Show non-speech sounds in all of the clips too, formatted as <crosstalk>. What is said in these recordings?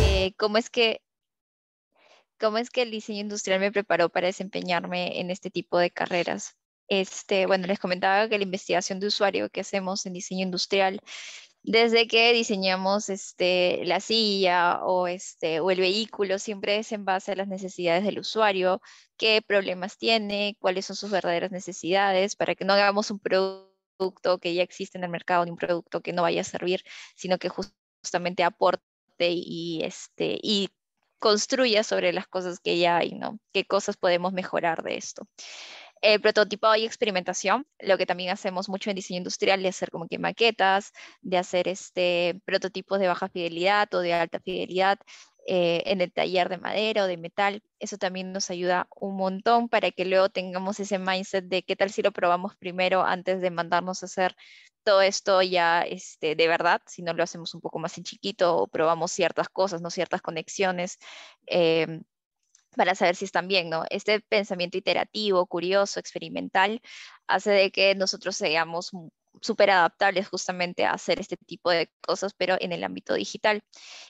Eh, ¿Cómo es que cómo es que el diseño industrial me preparó para desempeñarme en este tipo de carreras? Este, bueno, les comentaba que la investigación de usuario que hacemos en diseño industrial, desde que diseñamos este, la silla o, este, o el vehículo, siempre es en base a las necesidades del usuario, qué problemas tiene, cuáles son sus verdaderas necesidades, para que no hagamos un producto que ya existe en el mercado, ni un producto que no vaya a servir, sino que justamente aporte y, este, y construya sobre las cosas que ya hay, ¿no? ¿Qué cosas podemos mejorar de esto? El eh, prototipo y experimentación, lo que también hacemos mucho en diseño industrial, de hacer como que maquetas, de hacer este, prototipos de baja fidelidad o de alta fidelidad, eh, en el taller de madera o de metal. Eso también nos ayuda un montón para que luego tengamos ese mindset de qué tal si lo probamos primero antes de mandarnos a hacer todo esto ya este, de verdad, si no lo hacemos un poco más en chiquito o probamos ciertas cosas, no ciertas conexiones. Em, para saber si están bien, ¿no? Este pensamiento iterativo, curioso, experimental, hace de que nosotros seamos súper adaptables justamente a hacer este tipo de cosas, pero en el ámbito digital.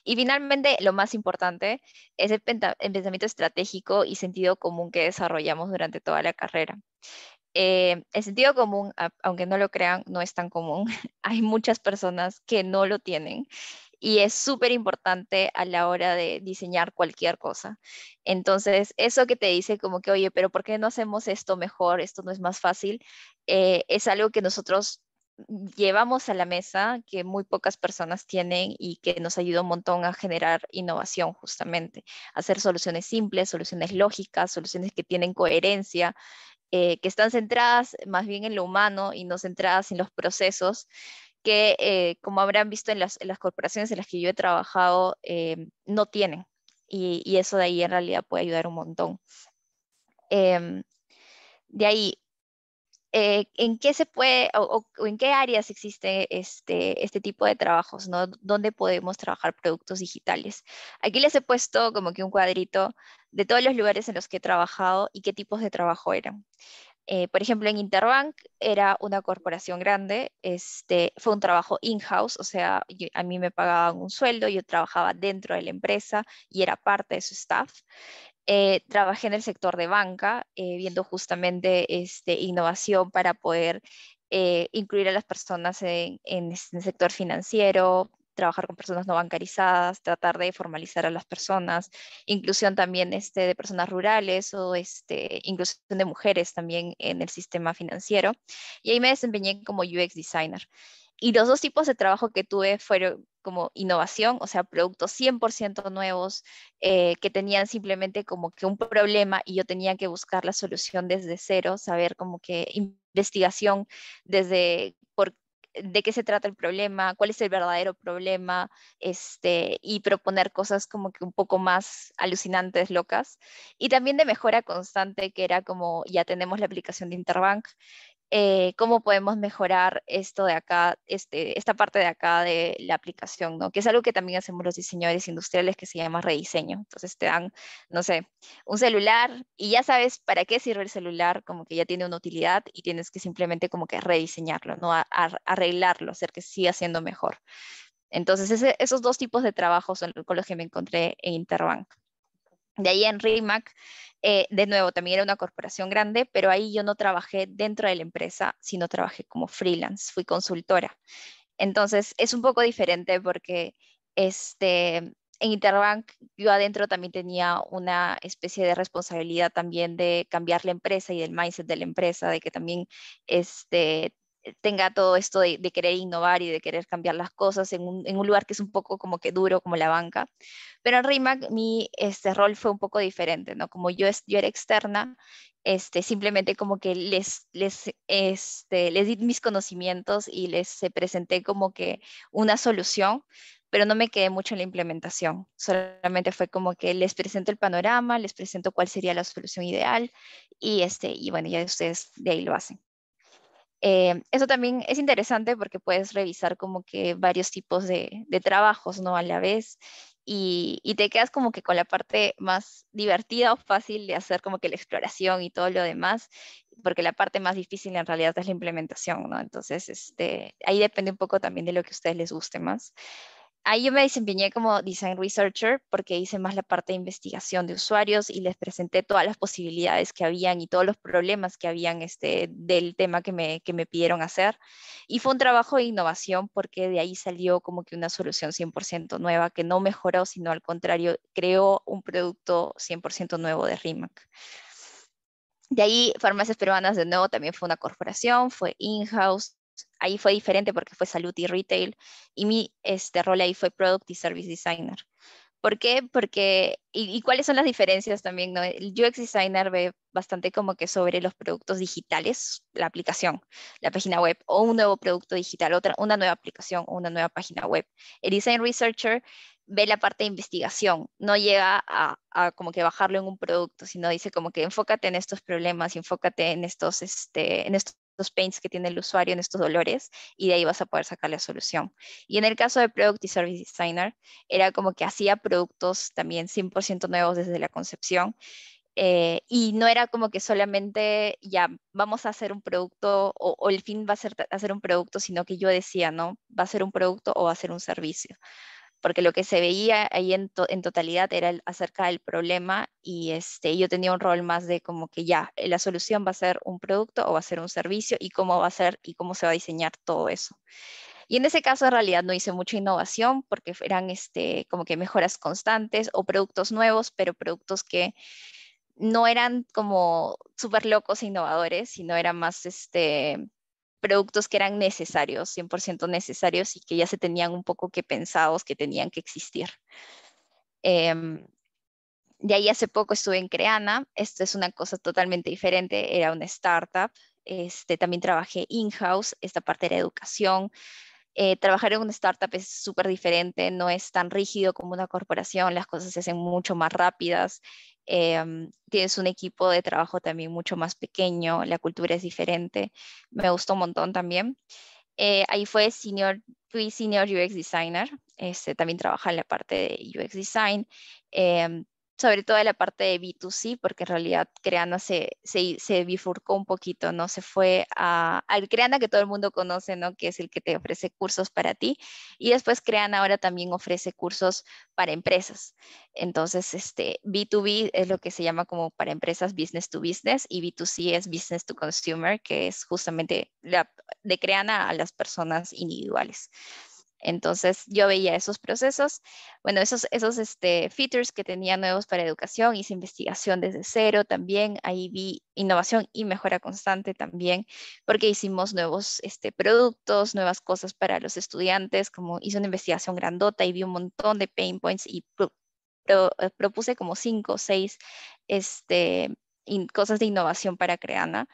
Y finalmente, lo más importante es el pensamiento estratégico y sentido común que desarrollamos durante toda la carrera. Eh, el sentido común, aunque no lo crean, no es tan común. <laughs> Hay muchas personas que no lo tienen y es súper importante a la hora de diseñar cualquier cosa. Entonces, eso que te dice como que, oye, pero ¿por qué no hacemos esto mejor? Esto no es más fácil. Eh, es algo que nosotros llevamos a la mesa que muy pocas personas tienen y que nos ayuda un montón a generar innovación justamente, hacer soluciones simples, soluciones lógicas, soluciones que tienen coherencia, eh, que están centradas más bien en lo humano y no centradas en los procesos que, eh, como habrán visto en las, corporaciones en las que yo he trabajado, eh, no tienen. Y, y, eso de ahí en realidad puede ayudar un montón. Em, de ahí, eh, en qué se puede o, en qué áreas existe este, este tipo de trabajos, ¿no? ¿Dónde podemos trabajar productos digitales? Aquí les he puesto como que un cuadrito de todos los lugares en los que he trabajado y qué tipos de trabajo eran. Eh, por ejemplo, en Interbank era una corporación grande, este, fue un trabajo in-house, o sea, a mí me pagaban un sueldo, yo trabajaba dentro de la empresa y era parte de su staff. Eh, trabajé en el sector de banca, eh, viendo justamente este, innovación para poder eh, incluir a las personas en, el sector financiero, trabajar con personas no bancarizadas, tratar de formalizar a las personas, inclusión también este, de personas rurales o este, inclusión de mujeres también en el sistema financiero. Y ahí me desempeñé como UX designer. Y los dos tipos de trabajo que tuve fueron, como innovación, o sea, productos 100% nuevos eh, que tenían simplemente como que un problema y yo tenía que buscar la solución desde cero, saber como que investigación desde por, de qué se trata el problema, cuál es el verdadero problema, este, y proponer cosas como que un poco más alucinantes, locas, y también de mejora constante, que era como ya tenemos la aplicación de Interbank, eh, cómo podemos mejorar esto de acá, este, esta parte de acá de la aplicación, Que es algo que también hacemos los diseñadores industriales que se llama rediseño. Entonces te dan, no sé, un celular y ya sabes para qué sirve el celular, como que ya tiene una utilidad y tienes que simplemente como que rediseñarlo, ¿no? arreglarlo, hacer que siga siendo mejor. Entonces esos dos tipos de trabajos son con los que me encontré en Interbank. De ahí en Rimac, eh, de nuevo, también era una corporación grande, pero ahí yo no trabajé dentro de la empresa, sino trabajé como freelance, fui consultora. Entonces es un poco diferente porque este, en Interbank yo adentro también tenía una especie de responsabilidad también de cambiar la empresa y el mindset de la empresa, de que también este, tenga todo esto de, querer innovar y de querer cambiar las cosas en un, lugar que es un poco como que duro, como la banca. Pero en RIMAC mi este, rol fue un poco diferente, ¿no? Como yo, yo era externa, este, simplemente como que les, les, este, les di mis conocimientos y les eh, presenté como que una solución, pero no me quedé mucho en la implementación. Solamente fue como que les presento el panorama, les presento cuál sería la solución ideal y, este, y bueno, ya ustedes de ahí lo hacen. Eh, eso también es interesante porque puedes revisar como que varios tipos de, trabajos, ¿no? A la vez y, te quedas como que con la parte más divertida o fácil de hacer como que la exploración y todo lo demás, porque la parte más difícil en realidad es la implementación, ¿no? Entonces, este, ahí depende un poco también de lo que a ustedes les guste más ahí yo me desempeñé como design researcher porque hice más la parte de investigación de usuarios y les presenté todas las posibilidades que habían y todos los problemas que habían este, del tema que me, que me pidieron hacer. Y fue un trabajo de innovación porque de ahí salió como que una solución 100% nueva que no mejoró, sino al contrario, creó un producto 100% nuevo de RIMAC. De ahí, Farmacias Peruanas de nuevo también fue una corporación, fue in-house, ahí fue diferente porque fue salud y retail y mi este, rol ahí fue product y service designer. ¿Por qué? Porque, y, cuáles son las diferencias también, El UX designer ve bastante como que sobre los productos digitales, la aplicación, la página web o un nuevo producto digital, otra, una nueva aplicación o una nueva página web. El design researcher ve la parte de investigación, no llega a, a, como que bajarlo en un producto, sino dice como que enfócate en estos problemas, enfócate en estos, este, en estos los pains que tiene el usuario en estos dolores y de ahí vas a poder sacar la solución. Y en el caso de Product y Service Designer, era como que hacía productos también 100% nuevos desde la concepción. Eh, y no era como que solamente ya vamos a hacer un producto o, o el fin va a ser hacer un producto, sino que yo decía, ¿no? ¿Va a ser un producto o va a ser un servicio? porque lo que se veía ahí en, totalidad era acerca del problema y este, yo tenía un rol más de como que ya, eh, la solución va a ser un producto o va a ser un servicio y cómo va a ser y cómo se va a diseñar todo eso. Y en ese caso en realidad no hice mucha innovación porque eran este, como que mejoras constantes o productos nuevos, pero productos que no eran como súper locos e innovadores, sino eran más este, productos que eran necesarios, 100% necesarios y que ya se tenían un poco que pensados que tenían que existir. Eh, de ahí hace poco estuve en Creana, esto es una cosa totalmente diferente, era una startup, este, también trabajé in-house, esta parte era educación. Eh, trabajar en una startup es súper diferente, no es tan rígido como una corporación, las cosas se hacen mucho más rápidas, Em, tienes un equipo de trabajo también mucho más pequeño, la cultura es diferente, me gustó un montón también. Eh, ahí fue senior, senior UX designer, este, también trabaja en la parte de UX design, em, sobre todo en la parte de B2C, porque en realidad Creana se, se, se bifurcó un poquito, ¿no? Se fue a, al Creana que todo el mundo conoce, ¿no? Que es el que te ofrece cursos para ti. Y después Creana ahora también ofrece cursos para empresas. Entonces, este, B2B es lo que se llama como para empresas business to business y B2C es business to consumer, que es justamente la, de Creana a las personas individuales. Entonces yo veía esos procesos, bueno, esos, esos este, features que tenía nuevos para educación, hice investigación desde cero también, ahí vi innovación y mejora constante también, porque hicimos nuevos este, productos, nuevas cosas para los estudiantes, como hice una investigación grandota y vi un montón de pain points y eh, propuse como cinco o seis este, cosas de innovación para Creana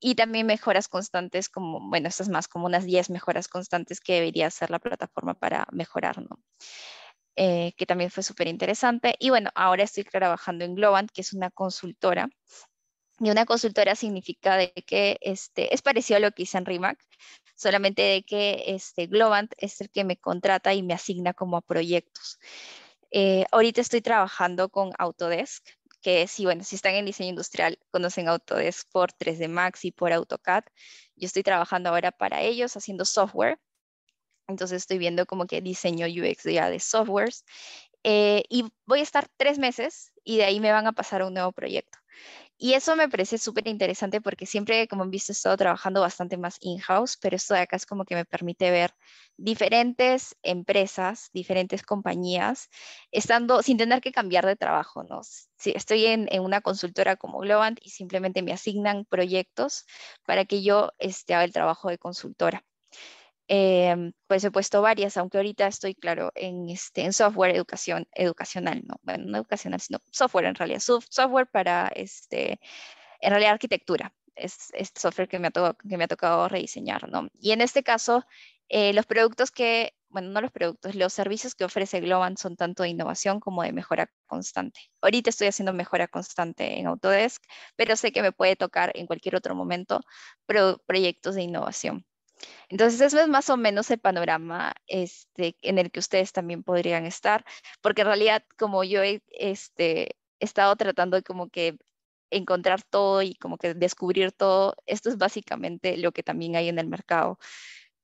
y también mejoras constantes como, bueno, estas más como unas 10 mejoras constantes que debería hacer la plataforma para mejorar, ¿no? Eh, que también fue súper interesante. Y bueno, ahora estoy trabajando en Globant, que es una consultora. Y una consultora significa de que este, es parecido a lo que hice en RIMAC, solamente de que este, Globant es el que me contrata y me asigna como a proyectos. Eh, ahorita estoy trabajando con Autodesk, que si bueno, si están en diseño industrial, conocen Autodesk por 3D Max y por AutoCAD. Yo estoy trabajando ahora para ellos haciendo software. Entonces estoy viendo como que diseño UX ya de softwares. Eh, y voy a estar tres meses y de ahí me van a pasar a un nuevo proyecto. Y eso me parece súper interesante porque siempre, como han visto, he estado trabajando bastante más in-house, pero esto de acá es como que me permite ver diferentes empresas, diferentes compañías, estando sin tener que cambiar de trabajo, Si estoy en, una consultora como Globant y simplemente me asignan proyectos para que yo este, haga el trabajo de consultora. Em, pues he puesto varias, aunque ahorita estoy, claro, en, este, en software educación, educacional, no, bueno, no educacional, sino software en realidad, software para, este, en realidad arquitectura, es, software que me, ha que me ha tocado rediseñar, ¿no? Y en este caso, eh, los productos que, bueno, no los productos, los servicios que ofrece Globan son tanto de innovación como de mejora constante. Ahorita estoy haciendo mejora constante en Autodesk, pero sé que me puede tocar en cualquier otro momento proyectos de innovación. Entonces, eso es más o menos el panorama este, en el que ustedes también podrían estar, porque en realidad, como yo este, he estado tratando de como que encontrar todo y como que descubrir todo, esto es básicamente lo que también hay en el mercado.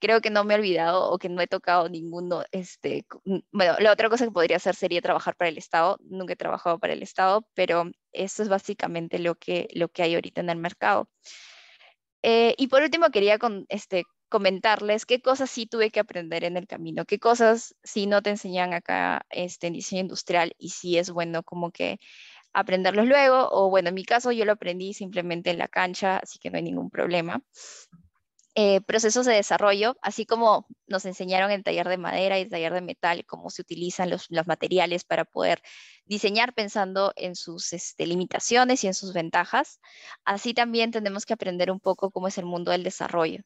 Creo que no me he olvidado o que no he tocado ninguno, este, bueno, la otra cosa que podría hacer sería trabajar para el Estado, nunca he trabajado para el Estado, pero esto es básicamente lo que, hay ahorita en el mercado. Eh, y por último, quería con, este, comentarles qué cosas sí tuve que aprender en el camino, qué cosas sí no te enseñan acá este, en diseño industrial y si es bueno como que aprenderlos luego, o bueno, en mi caso yo lo aprendí simplemente en la cancha, así que no hay ningún problema. Eh, procesos de desarrollo, así como nos enseñaron en taller de madera y taller de metal, cómo se utilizan los, los materiales para poder diseñar pensando en sus este, limitaciones y en sus ventajas. Así también tenemos que aprender un poco cómo es el mundo del desarrollo.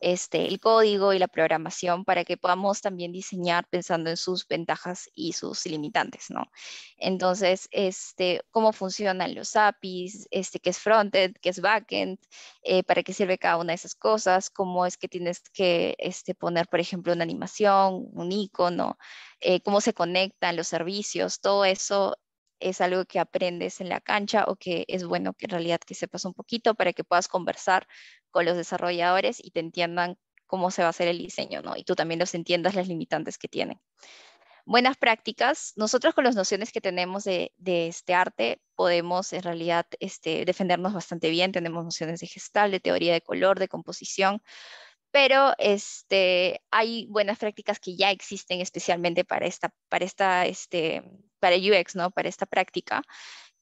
Este, el código y la programación para que podamos también diseñar pensando en sus ventajas y sus limitantes, ¿no? Entonces, este, cómo funcionan los APIs, este, qué es frontend, qué es backend, eh, para qué sirve cada una de esas cosas, cómo es que tienes que este, poner, por ejemplo, una animación, un icono, eh, cómo se conectan los servicios, todo eso es algo que aprendes en la cancha o que es bueno que en realidad que sepas un poquito para que puedas conversar con los desarrolladores y te entiendan cómo se va a hacer el diseño, ¿no? Y tú también los entiendas las limitantes que tienen. Buenas prácticas. Nosotros con las nociones que tenemos de, este arte podemos en realidad este, defendernos bastante bien. Tenemos nociones de gestal, de teoría de color, de composición, pero este, hay buenas prácticas que ya existen especialmente para esta, para esta este, para UX, ¿no? Para esta práctica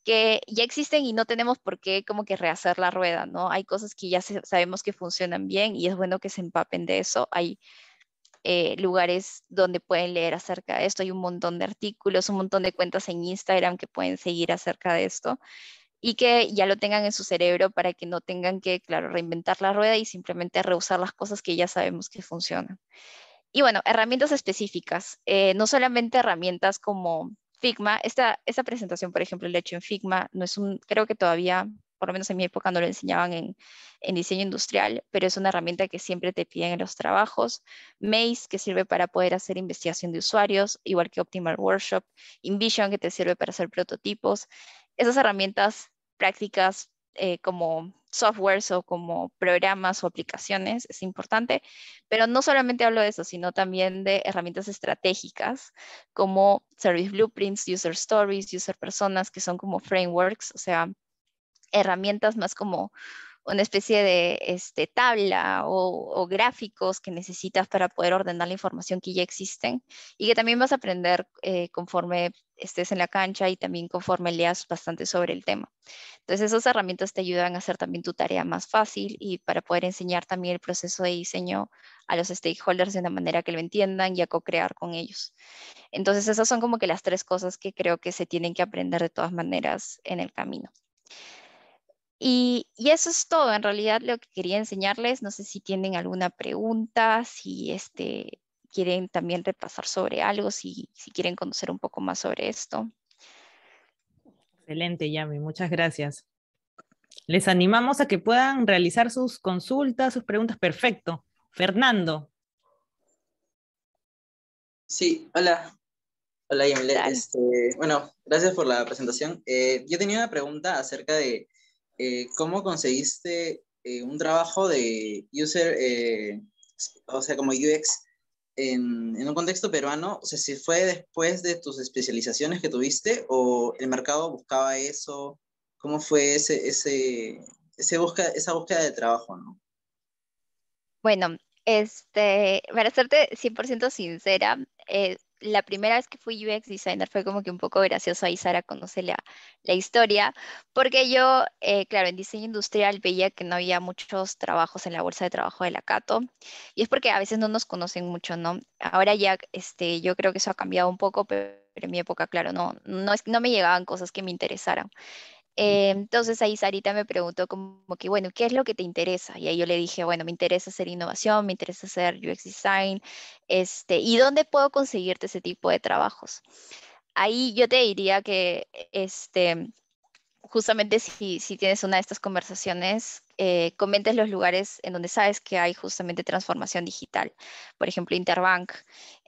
que ya existen y no tenemos por qué como que rehacer la rueda, ¿no? Hay cosas que ya sabemos que funcionan bien y es bueno que se empapen de eso. Hay eh, lugares donde pueden leer acerca de esto, hay un montón de artículos, un montón de cuentas en Instagram que pueden seguir acerca de esto y que ya lo tengan en su cerebro para que no tengan que, claro, reinventar la rueda y simplemente reusar las cosas que ya sabemos que funcionan. Y bueno, herramientas específicas, eh, no solamente herramientas como Figma, esta, presentación, por ejemplo, la he hecho en Figma, no es un, creo que todavía, por lo menos en mi época no lo enseñaban en, en diseño industrial, pero es una herramienta que siempre te piden en los trabajos. Maze, que sirve para poder hacer investigación de usuarios, igual que Optimal Workshop. InVision, que te sirve para hacer prototipos. Esas herramientas prácticas eh, como softwares o como programas o aplicaciones, es importante, pero no solamente hablo de eso, sino también de herramientas estratégicas como Service Blueprints, User Stories, User Personas, que son como frameworks, o sea, herramientas más como una especie de este, tabla o, gráficos que necesitas para poder ordenar la información que ya existen y que también vas a aprender eh, conforme estés en la cancha y también conforme leas bastante sobre el tema. Entonces esas herramientas te ayudan a hacer también tu tarea más fácil y para poder enseñar también el proceso de diseño a los stakeholders de una manera que lo entiendan y a co-crear con ellos. Entonces esas son como que las tres cosas que creo que se tienen que aprender de todas maneras en el camino. Y, eso es todo, en realidad lo que quería enseñarles. No sé si tienen alguna pregunta, si este, quieren también repasar sobre algo, si, quieren conocer un poco más sobre esto. Excelente, Yami, muchas gracias. Les animamos a que puedan realizar sus consultas, sus preguntas. Perfecto. Fernando. Sí, hola. Hola, Yami. Este, bueno, gracias por la presentación. Eh, yo tenía una pregunta acerca de eh, ¿cómo conseguiste eh, un trabajo de user, eh, o sea, como UX en, un contexto peruano? O sea, si fue después de tus especializaciones que tuviste o el mercado buscaba eso, ¿cómo fue ese, ese, ese busca, esa búsqueda de trabajo, no? Bueno, este, para serte 100% sincera, eh, la primera vez que fui UX designer fue como que un poco gracioso ahí Sara conoce la, historia, porque yo, eh, claro, en diseño industrial veía que no había muchos trabajos en la bolsa de trabajo de la Cato, y es porque a veces no nos conocen mucho, ¿no? Ahora ya, este, yo creo que eso ha cambiado un poco, pero en mi época, claro, no, no, no me llegaban cosas que me interesaran. Eh, entonces ahí Sarita me preguntó como que, bueno, ¿qué es lo que te interesa? Y ahí yo le dije, bueno, me interesa hacer innovación, me interesa hacer UX design, este, ¿y dónde puedo conseguirte ese tipo de trabajos? Ahí yo te diría que, este, justamente si, tienes una de estas conversaciones, eh, comentes los lugares en donde sabes que hay justamente transformación digital, por ejemplo, Interbank,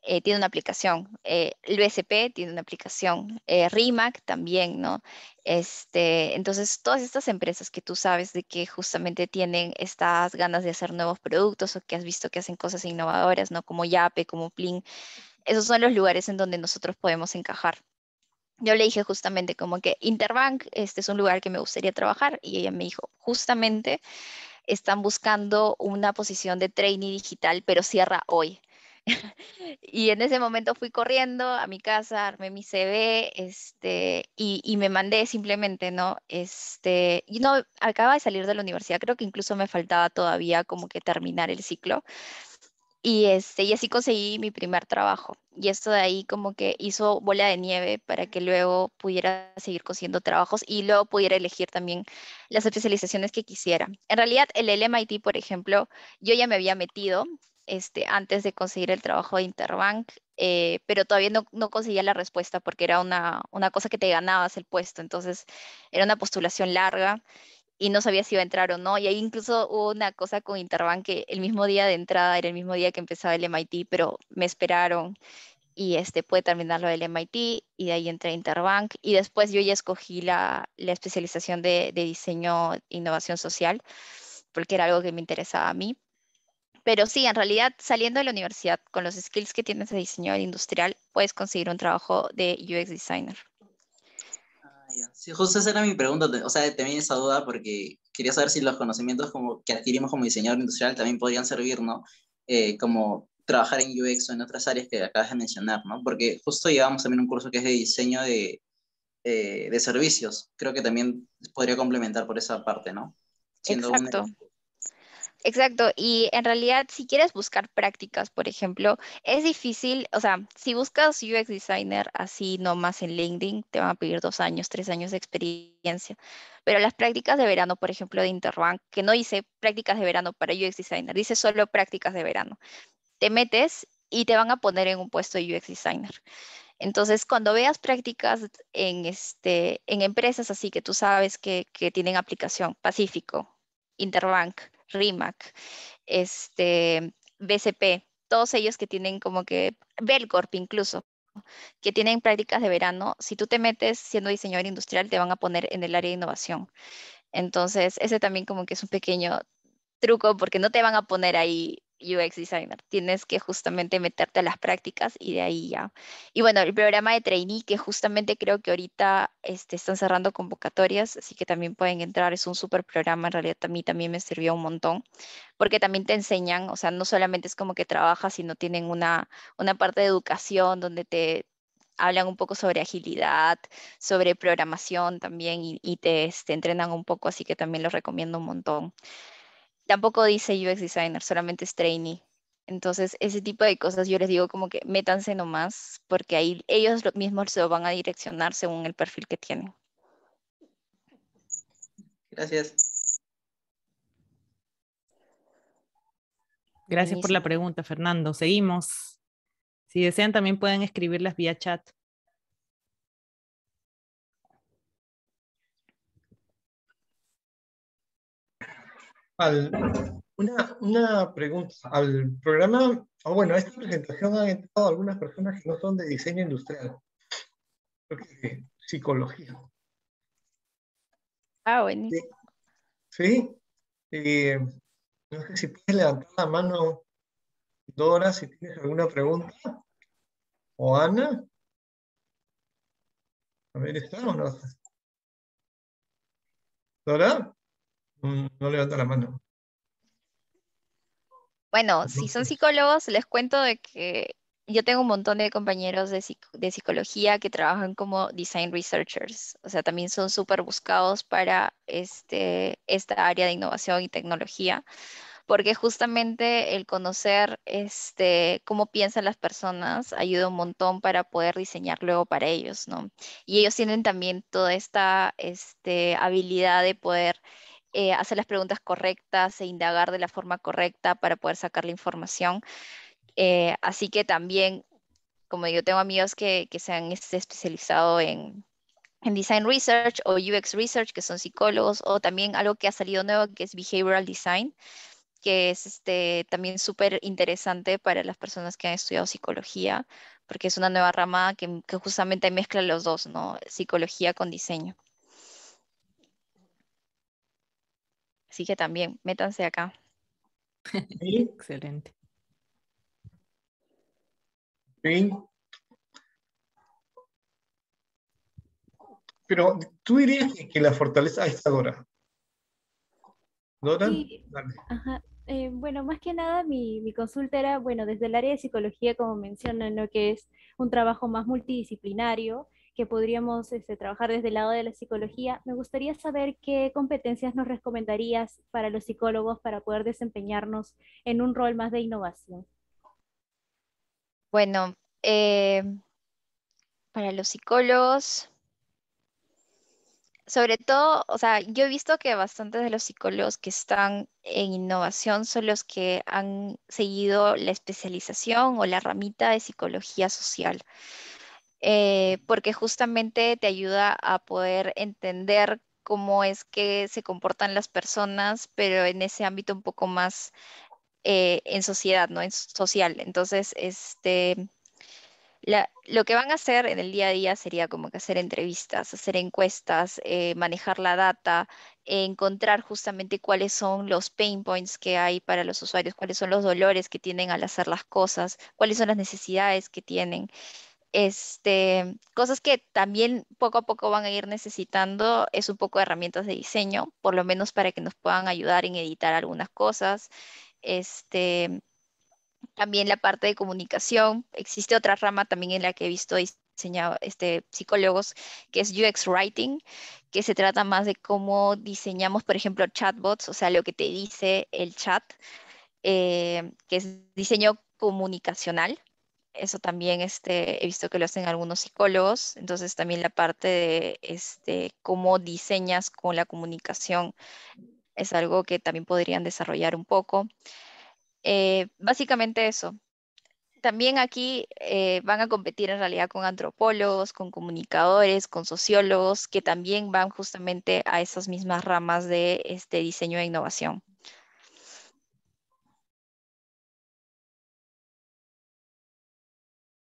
eh, tiene una aplicación, eh, el BSP tiene una aplicación, eh, RIMAC también, ¿no? Este, entonces, todas estas empresas que tú sabes de que justamente tienen estas ganas de hacer nuevos productos o que has visto que hacen cosas innovadoras, ¿no? Como Yape, como Plin, esos son los lugares en donde nosotros podemos encajar. Yo le dije justamente como que Interbank, este es un lugar que me gustaría trabajar y ella me dijo, justamente están buscando una posición de trainee digital, pero cierra hoy. <laughs> y en ese momento fui corriendo a mi casa, armé mi CV, este, y, me mandé simplemente, ¿no? Este, y no, acababa de salir de la universidad, creo que incluso me faltaba todavía como que terminar el ciclo. Y, este, y así conseguí mi primer trabajo. Y esto de ahí como que hizo bola de nieve para que luego pudiera seguir consiguiendo trabajos y luego pudiera elegir también las especializaciones que quisiera. En realidad, el LMIT, por ejemplo, yo ya me había metido, este, antes de conseguir el trabajo de Interbank, eh, pero todavía no, conseguía la respuesta porque era una, cosa que te ganabas el puesto, entonces era una postulación larga y no sabía si iba a entrar o no. Y ahí incluso hubo una cosa con Interbank que el mismo día de entrada era el mismo día que empezaba el MIT, pero me esperaron y este, pude terminar lo del MIT y de ahí entré a Interbank. Y después yo ya escogí la, especialización de, de diseño e innovación social porque era algo que me interesaba a mí. Pero sí, en realidad saliendo de la universidad con los skills que tienes de diseñador industrial, puedes conseguir un trabajo de UX designer. Ah, sí, justo esa era mi pregunta, o sea, también esa duda porque quería saber si los conocimientos que adquirimos como diseñador industrial también podrían servir, ¿no? Eh, como trabajar en UX o en otras áreas que acabas de mencionar, ¿no? Porque justo llevamos también un curso que es de diseño de, eh, servicios. Creo que también podría complementar por esa parte, ¿no? Exacto. Exacto, y en realidad si quieres buscar prácticas, por ejemplo, es difícil, o sea, si buscas UX designer así nomás en LinkedIn, te van a pedir dos años, tres años de experiencia, pero las prácticas de verano, por ejemplo, de Interbank, que no dice prácticas de verano para UX designer, dice solo prácticas de verano, te metes y te van a poner en un puesto de UX designer. Entonces, cuando veas prácticas en, este, en empresas así que tú sabes que, que tienen aplicación, Pacífico, Interbank, RIMAC, este, BCP, todos ellos que tienen como que, Belcorp incluso, que tienen prácticas de verano, si tú te metes siendo diseñador industrial, te van a poner en el área de innovación. Entonces, ese también como que es un pequeño truco porque no te van a poner ahí UX designer. Tienes que justamente meterte a las prácticas y de ahí ya. Y bueno, el programa de trainee, que justamente creo que ahorita este, están cerrando convocatorias, así que también pueden entrar. Es un súper programa, en realidad a mí también me sirvió un montón, porque también te enseñan, o sea, no solamente es como que trabajas, sino tienen una, una parte de educación donde te, hablan un poco sobre agilidad, sobre programación también y, te, este, entrenan un poco, así que también los recomiendo un montón tampoco dice UX designer, solamente es trainee. Entonces, ese tipo de cosas yo les digo como que métanse nomás, porque ahí ellos mismos se lo van a direccionar según el perfil que tienen. Gracias. Gracias por la pregunta, Fernando. Seguimos. Si desean, también pueden escribirlas vía chat. una, pregunta al programa, o ah, bueno, a esta presentación han entrado algunas personas que no son de diseño industrial, psicología. Ah, buenísimo. Sí, no sé si puedes levantar la mano, Dora, si tienes alguna pregunta, o Ana. A ver, ¿está o no? ¿Dora? no levanta la mano. Bueno, si son psicólogos, les cuento de que yo tengo un montón de compañeros de, psicología que trabajan como design researchers, o sea, también son súper buscados para este, esta área de innovación y tecnología, porque justamente el conocer este, cómo piensan las personas ayuda un montón para poder diseñar luego para ellos, ¿no? Y ellos tienen también toda esta este, habilidad de poder eh, hacer las preguntas correctas e indagar de la forma correcta para poder sacar la información. Eh, así que también, como yo tengo amigos que, se han especializado en, Design Research o UX Research, que son psicólogos, o también algo que ha salido nuevo, que es Behavioral Design, que es este, también súper interesante para las personas que han estudiado psicología, porque es una nueva rama que, que justamente mezcla los dos, ¿no? Psicología con diseño. Así que también, métanse acá. Excelente. Pero tú dirías que la fortaleza es Dora. ¿Dora? Sí. Ajá. Eh, bueno, más que nada mi, consulta era, bueno, desde el área de psicología, como mencionan, lo que es un trabajo más multidisciplinario, que podríamos este, trabajar desde el lado de la psicología, me gustaría saber qué competencias nos recomendarías para los psicólogos para poder desempeñarnos en un rol más de innovación. Bueno, eh, para los psicólogos, sobre todo, o sea, yo he visto que bastantes de los psicólogos que están en innovación son los que han seguido la especialización o la ramita de psicología social. Eh, porque justamente te ayuda a poder entender cómo es que se comportan las personas, pero en ese ámbito un poco más eh, en sociedad, ¿no? En social. Entonces, este, lo que van a hacer en el día a día sería como que hacer entrevistas, hacer encuestas, eh, manejar la data, encontrar justamente cuáles son los pain points que hay para los usuarios, cuáles son los dolores que tienen al hacer las cosas, cuáles son las necesidades que tienen. Este, cosas que también poco a poco van a ir necesitando es un poco de herramientas de diseño, por lo menos para que nos puedan ayudar en editar algunas cosas. Este, también la parte de comunicación. Existe otra rama también en la que he visto diseñado, este, psicólogos, que es UX Writing, que se trata más de cómo diseñamos, por ejemplo, chatbots, o sea, lo que te dice el chat, eh, que es diseño comunicacional. Eso también este, he visto que lo hacen algunos psicólogos, entonces también la parte de este, cómo diseñas con la comunicación es algo que también podrían desarrollar un poco. Eh, básicamente eso. También aquí eh, van a competir en realidad con antropólogos, con comunicadores, con sociólogos, que también van justamente a esas mismas ramas de este diseño e innovación.